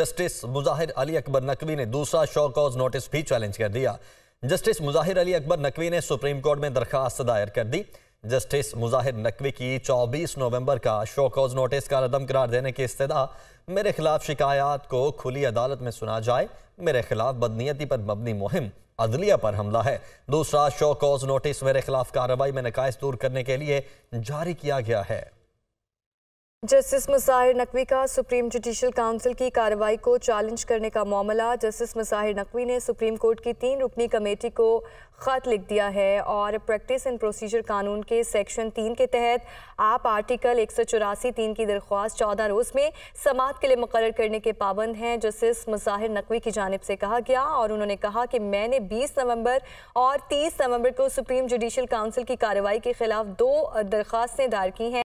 justice Mujahir Ali Akbar Naqvi ने दूसरा show cause notice भी चैलेंज कर दिया जस्टिस मुजाहिर अली अकबर नकवी ने सुप्रीम कोर्ट में दरखास्त दायर कर दी जस्टिस मुजाहिर नकवी की 24 नवंबर का शो कॉज नोटिस का रदम करार देने की इस्तः मेरे खिलाफ शिकायत को खुली अदालत में सुना जाए मेरे खिलाफ बदनीयती पर मबनी मुहिम अदलिया पर हमला है दूसरा शो कॉज नोटिस मेरे खिलाफ कार्रवाई में नकायस दूर करने के लिए जारी किया गया है जस्टिस मुसाहिर नकवी का सुप्रीम जुडिशल काउंसिल की कार्रवाई को चैलेंज करने का मामला जस्टिस मुसाहिर नकवी ने सुप्रीम कोर्ट की तीन रुकनी कमेटी को ख़त लिख दिया है और प्रैक्टिस एंड प्रोसीजर कानून के सेक्शन तीन के तहत आप आर्टिकल एक सौ चौरासी तीन की दरख्वास्त चौदह रोज़ में समात के लिए मुकर करने के पाबंद हैं जस्टिस मुसाहिर नकवी की जानब से कहा गया और उन्होंने कहा कि मैंने बीस नवम्बर और तीस नवम्बर को सुप्रीम जुडिशल काउंसिल की कार्रवाई के खिलाफ दो दरख्वास्तें दायर की हैं